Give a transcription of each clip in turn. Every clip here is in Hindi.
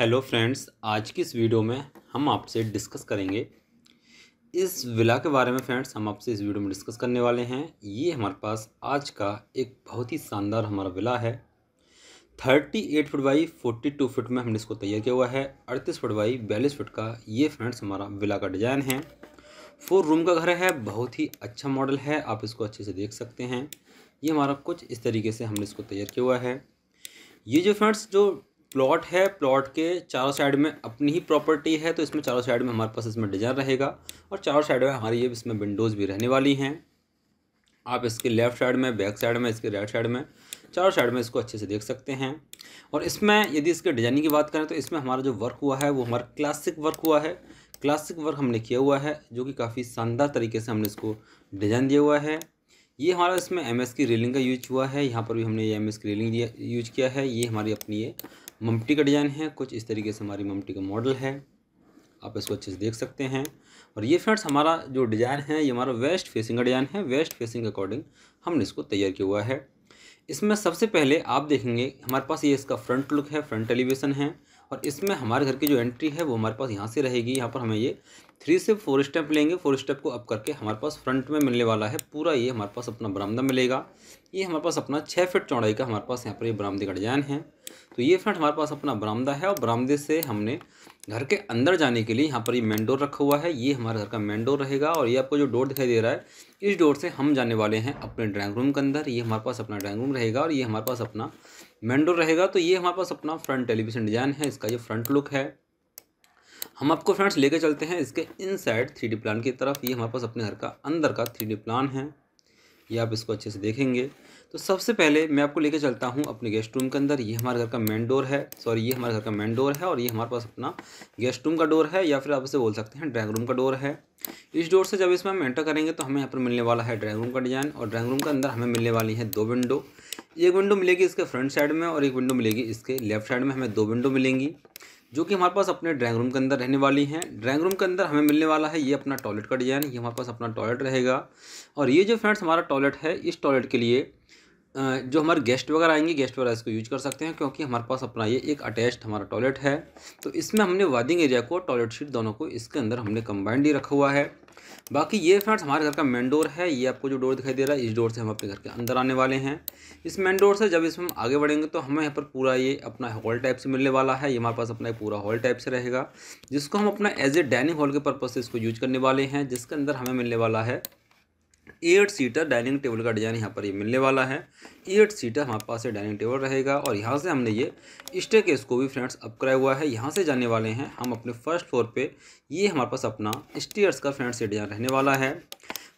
हेलो फ्रेंड्स आज की इस वीडियो में हम आपसे डिस्कस करेंगे इस विला के बारे में फ्रेंड्स हम आपसे इस वीडियो में डिस्कस करने वाले हैं ये हमारे पास आज का एक बहुत ही शानदार हमारा विला है thirty eight foot by forty two feet में हमने इसको तैयार किया हुआ है अड़तीस फुट बाई बयालीस फुट का ये फ्रेंड्स हमारा विला का डिज़ाइन है फोर रूम का घर है बहुत ही अच्छा मॉडल है आप इसको अच्छे से देख सकते हैं ये हमारा कुछ इस तरीके से हमने इसको तैयार किया हुआ है ये जो फ्रेंड्स जो प्लॉट है प्लॉट के चारों साइड में अपनी ही प्रॉपर्टी है तो इसमें चारों साइड में हमारे पास इसमें डिजाइन रहेगा और चारों साइड में हमारी ये इसमें विंडोज़ भी रहने वाली हैं आप इसके लेफ़्ट साइड में बैक साइड में इसके राइट साइड में चारों साइड में इसको अच्छे से देख सकते हैं और इसमें यदि इसके डिजाइनिंग की बात करें तो इसमें हमारा जो वर्क हुआ है वो हमारा क्लासिक वर्क हुआ है क्लासिक वर्क हमने किया हुआ है जो कि काफ़ी शानदार तरीके से हमने इसको डिज़ाइन दिया हुआ है ये हमारा इसमें एम की रेलिंग का यूज हुआ है यहाँ पर भी हमने ये एम की रेलिंग यूज किया है ये हमारी अपनी ये ममटी का डिज़ाइन है कुछ इस तरीके से हमारी ममटी का मॉडल है आप इसको अच्छे से देख सकते हैं और ये फ्रेंड्स हमारा जो डिज़ाइन है ये हमारा वेस्ट फेसिंग का डिज़ाइन है वेस्ट फेसिंग के अकॉर्डिंग हमने इसको तैयार किया हुआ है इसमें सबसे पहले आप देखेंगे हमारे पास ये इसका फ्रंट लुक है फ्रंट एलिवेशन है और इसमें हमारे घर की जो एंट्री है वो हमारे पास यहाँ से रहेगी यहाँ पर हमें ये थ्री से फोर स्टेप लेंगे फोर स्टेप को अप करके हमारे पास फ्रंट में मिलने वाला है पूरा ये हमारे पास अपना बरामदा मिलेगा ये हमारे पास अपना छः फिट चौड़ाई का हमारे पास यहाँ पर ये बरामदे का डिजाइन है तो ये फ्रेंड हमारे पास अपना बरामदा है और बरामदे से हमने घर के अंदर जाने के लिए यहाँ पर ये मेन डोर रखा हुआ है ये हमारे घर का मेन डोर रहेगा और ये आपको जो डोर दिखाई दे रहा है इस डोर से हम जाने वाले हैं अपने ड्राइंग रूम के अंदर ये हमारे पास अपना ड्राइंग रूम रहेगा और ये हमारे पास अपना मेन डोर रहेगा तो ये हमारे पास अपना फ्रंट टेलीविजन डिज़ाइन है इसका ये फ्रंट लुक है हम आपको फ्रेंड्स लेके चलते हैं इसके इनसाइड थ्री प्लान की तरफ ये हमारे पास अपने घर का अंदर का थ्री प्लान है ये आप इसको अच्छे से देखेंगे तो सबसे पहले मैं आपको लेके चलता हूँ अपने गेस्ट रूम के अंदर ये हमारे घर का मेन डोर है सॉरी ये हमारे घर का मेन डोर है और ये हमारे पास अपना गेस्ट रूम का डोर है या फिर आप इसे बोल सकते हैं ड्राइंग रूम का डोर है इस डोर से जब इसमें हम एंटर करेंगे तो हमें यहाँ पर मिलने वाला है ड्राइंग रूम का डिज़ाइन और ड्राइंग रूम के अंदर हमें मिलने वाली है दो विंडो एक विंडो मिलेगी इसके फ्रंट साइड में और एक विंडो मिलेगी इसके लेफ्ट साइड में हमें दो विंडो मिलेंगी जो कि हमारे पास अपने ड्राइंग रूम के अंदर रहने वाली हैं ड्राइंग रूम के अंदर हमें मिलने वाला है ये अपना टॉयलेट का डिज़ाइन ये हमारे पास अपना टॉयलेट रहेगा और ये जो फ्रेंड्स हमारा टॉयलेट है इस टॉयलेट के लिए जो हमारे गेस्ट वगैरह आएंगे गेस्ट वगैरह इसको यूज कर सकते हैं क्योंकि हमारे पास अपना ये एक अटैच्ड हमारा टॉयलेट है तो इसमें हमने वादिंग एरिया को टॉयलेट सीट दोनों को इसके अंदर हमने कंबाइंड ही रखा हुआ है बाकी ये फ्रेंड्स हमारे घर का मेन डोर है ये आपको जो डोर दिखाई दे रहा है इस डोर से हम अपने घर के अंदर आने वाले हैं इस मेन डोर से जब इसमें हम आगे बढ़ेंगे तो हमें यहाँ पर पूरा ये अपना हॉल टाइप से मिलने वाला है ये हमारे पास अपना पूरा हॉल टाइप से रहेगा जिसको हम अपना एज ए डाइनिंग हॉल के पर्पज़ से इसको यूज करने वाले हैं जिसके अंदर हमें मिलने वाला है एट सीटर डाइनिंग टेबल का डिज़ाइन यहाँ पर ये मिलने वाला है एट सीटर हमारे पास ये डाइनिंग टेबल रहेगा और यहाँ से हमने ये स्टे केस को भी फ्रेंड्स अप कराया हुआ है यहाँ से जाने वाले हैं हम अपने फर्स्ट फ्लोर पे ये हमारे पास अपना स्टेयर्स का फ्रेंड्स ये डिज़ाइन रहने वाला है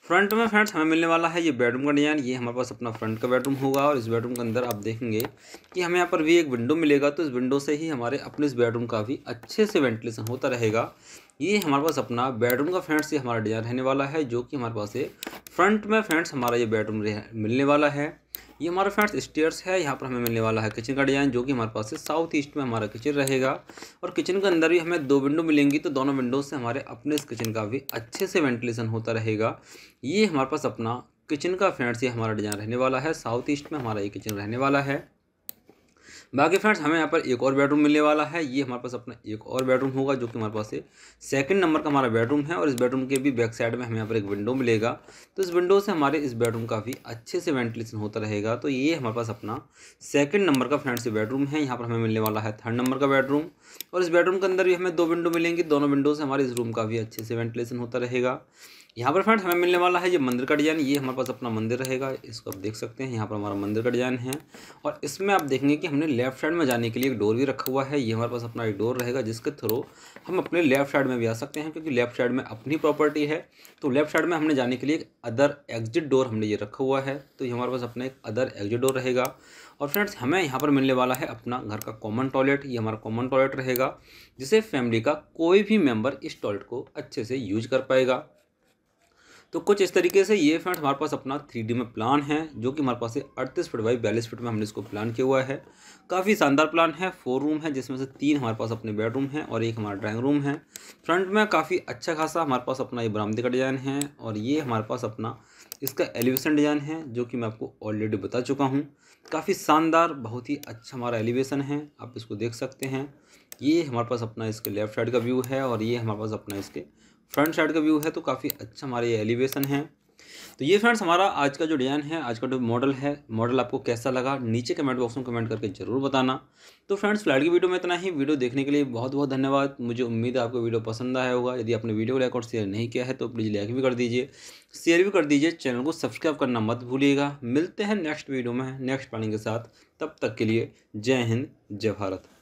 फ्रंट में फ्रेंड्स हमें मिलने वाला है ये बेडरूम का डिज़ाइन ये हमारे पास अपना फ्रंट का बेडरूम होगा और इस बेडरूम के अंदर आप देखेंगे कि हमें यहाँ पर भी एक विंडो मिलेगा तो इस विंडो से ही हमारे अपने इस बेडरूम का भी अच्छे से वेंटिलेशन होता रहेगा ये हमारे पास अपना बेडरूम का फ्रेंड्स ये हमारा डिज़ाइन रहने वाला है जो कि हमारे पास ये फ्रंट में फ्रेंड्स हमारा ये बेडरूम मिलने वाला है ये हमारा फ्रेंड्स स्टेयर्स है यहाँ पर हमें मिलने वाला है किचन का डिज़ाइन जो कि हमारे पास है साउथ ईस्ट में हमारा किचन रहेगा और किचन के अंदर भी हमें दो विंडो मिलेंगी तो दोनों विंडो से हमारे अपने इस किचन का भी अच्छे से वेंटिलेशन होता रहेगा ये हमारे पास अपना किचन का फ्रेंड्स ये हमारा डिज़ाइन रहने वाला है साउथ ईस्ट में हमारा ये किचन रहने वाला है बाकी फ्रेंड्स हमें यहाँ पर एक और बेडरूम मिलने वाला है ये हमारे पास अपना एक और बेडरूम होगा जो कि हमारे पास सेकंड नंबर का हमारा बेडरूम है और इस बेडरूम के भी बैक साइड में हमें यहाँ पर एक विंडो मिलेगा तो इस विंडो से हमारे इस बेडरूम का भी अच्छे से वेंटिलेशन होता रहेगा तो ये हमारे पास अपना सेकेंड नंबर का फ्रेंड्स बेडरूम है यहाँ पर हमें मिलने वाला है थर्ड नंबर का बेडरूम और इस बेडरूम के अंदर भी हमें दो विंडो मिलेंगी दोनों विंडो से हमारे इस रूम का भी अच्छे से वेंटिलेशन होता रहेगा यहाँ पर फ्रेंड्स हमें मिलने वाला है ये मंदिर का डिज़ाइन ये हमारे पास अपना मंदिर रहेगा इसको आप देख सकते हैं यहाँ पर हमारा मंदिर का डिज़ाइन है और इसमें आप देखेंगे कि हमने लेफ्ट साइड में जाने के लिए एक डोर भी रखा हुआ है ये हमारे पास अपना एक डोर रहेगा जिसके थ्रू हम अपने लेफ्ट साइड में भी आ सकते हैं क्योंकि लेफ्ट साइड में अपनी प्रॉपर्टी है तो लेफ्ट साइड में हमने जाने के लिए एक अदर एग्जिट डोर हमने ये रखा हुआ है तो ये हमारे पास अपना एक अदर एग्जिट डोर रहेगा और फ्रेंड्स हमें यहाँ पर मिलने वाला है अपना घर का कॉमन टॉयलेट ये हमारा कॉमन टॉयलेट रहेगा जिसे फैमिली का कोई भी मेम्बर इस टॉयलेट को अच्छे से यूज कर पाएगा तो कुछ इस तरीके से ये फ्रेंड हमारे पास अपना थ्री में प्लान है जो कि हमारे पास अड़तीस फुट बाई बयालीस फुट में हमने इसको प्लान किया हुआ है काफ़ी शानदार प्लान है फोर रूम है जिसमें से तीन हमारे पास अपने बेडरूम है और एक हमारा ड्राइंग रूम है फ्रंट में काफ़ी अच्छा खासा हमारे पास अपना ये बरामदे का डिज़ाइन है और ये हमारे पास अपना इसका एलिवेशन डिज़ाइन है जो कि मैं आपको ऑलरेडी बता चुका हूँ काफ़ी शानदार बहुत ही अच्छा हमारा एलिवेशन है आप इसको देख सकते हैं ये हमारे पास अपना इसके लेफ़्ट साइड का व्यू है और ये हमारे पास अपना इसके फ्रंट साइड का व्यू है तो काफ़ी अच्छा हमारा ये एलिवेशन है तो ये फ्रेंड्स हमारा आज का जो डिज़ाइन है आज का जो मॉडल है मॉडल आपको कैसा लगा नीचे कमेंट बॉक्स में कमेंट करके जरूर बताना तो फ्रेंड्स फ्लाइट की वीडियो में इतना ही वीडियो देखने के लिए बहुत बहुत धन्यवाद मुझे उम्मीद है आपको वीडियो पसंद आया होगा यदि आपने वीडियो को लाइक और शेयर नहीं किया है तो प्लीज़ लाइक भी कर दीजिए शेयर भी कर दीजिए चैनल को सब्सक्राइब करना मत भूलिएगा मिलते हैं नेक्स्ट वीडियो में नेक्स्ट प्लानिंग के साथ तब तक के लिए जय हिंद जय भारत